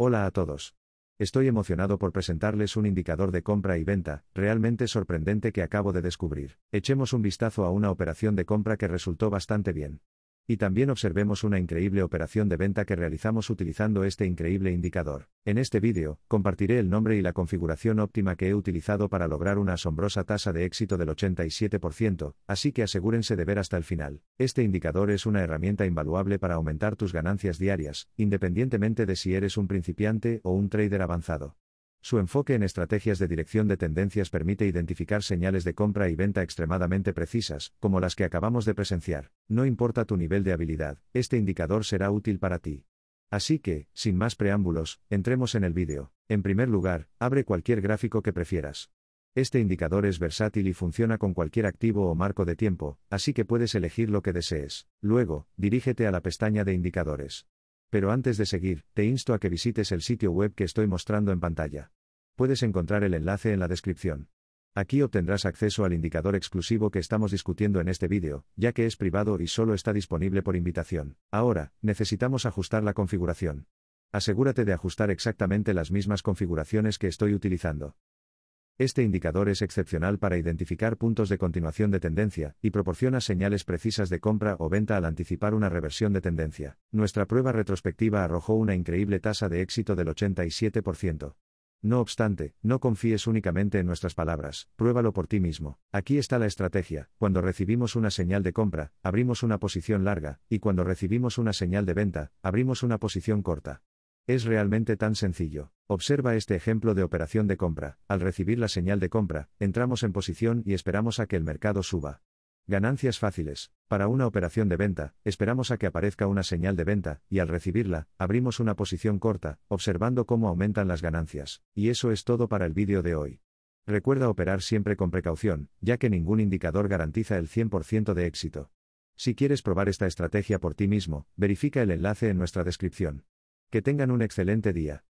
Hola a todos. Estoy emocionado por presentarles un indicador de compra y venta, realmente sorprendente que acabo de descubrir. Echemos un vistazo a una operación de compra que resultó bastante bien. Y también observemos una increíble operación de venta que realizamos utilizando este increíble indicador. En este vídeo, compartiré el nombre y la configuración óptima que he utilizado para lograr una asombrosa tasa de éxito del 87%, así que asegúrense de ver hasta el final. Este indicador es una herramienta invaluable para aumentar tus ganancias diarias, independientemente de si eres un principiante o un trader avanzado. Su enfoque en estrategias de dirección de tendencias permite identificar señales de compra y venta extremadamente precisas, como las que acabamos de presenciar. No importa tu nivel de habilidad, este indicador será útil para ti. Así que, sin más preámbulos, entremos en el vídeo. En primer lugar, abre cualquier gráfico que prefieras. Este indicador es versátil y funciona con cualquier activo o marco de tiempo, así que puedes elegir lo que desees. Luego, dirígete a la pestaña de indicadores. Pero antes de seguir, te insto a que visites el sitio web que estoy mostrando en pantalla. Puedes encontrar el enlace en la descripción. Aquí obtendrás acceso al indicador exclusivo que estamos discutiendo en este vídeo, ya que es privado y solo está disponible por invitación. Ahora, necesitamos ajustar la configuración. Asegúrate de ajustar exactamente las mismas configuraciones que estoy utilizando. Este indicador es excepcional para identificar puntos de continuación de tendencia y proporciona señales precisas de compra o venta al anticipar una reversión de tendencia. Nuestra prueba retrospectiva arrojó una increíble tasa de éxito del 87%. No obstante, no confíes únicamente en nuestras palabras, pruébalo por ti mismo. Aquí está la estrategia, cuando recibimos una señal de compra, abrimos una posición larga, y cuando recibimos una señal de venta, abrimos una posición corta. Es realmente tan sencillo. Observa este ejemplo de operación de compra. Al recibir la señal de compra, entramos en posición y esperamos a que el mercado suba. Ganancias fáciles. Para una operación de venta, esperamos a que aparezca una señal de venta, y al recibirla, abrimos una posición corta, observando cómo aumentan las ganancias. Y eso es todo para el vídeo de hoy. Recuerda operar siempre con precaución, ya que ningún indicador garantiza el 100% de éxito. Si quieres probar esta estrategia por ti mismo, verifica el enlace en nuestra descripción. Que tengan un excelente día.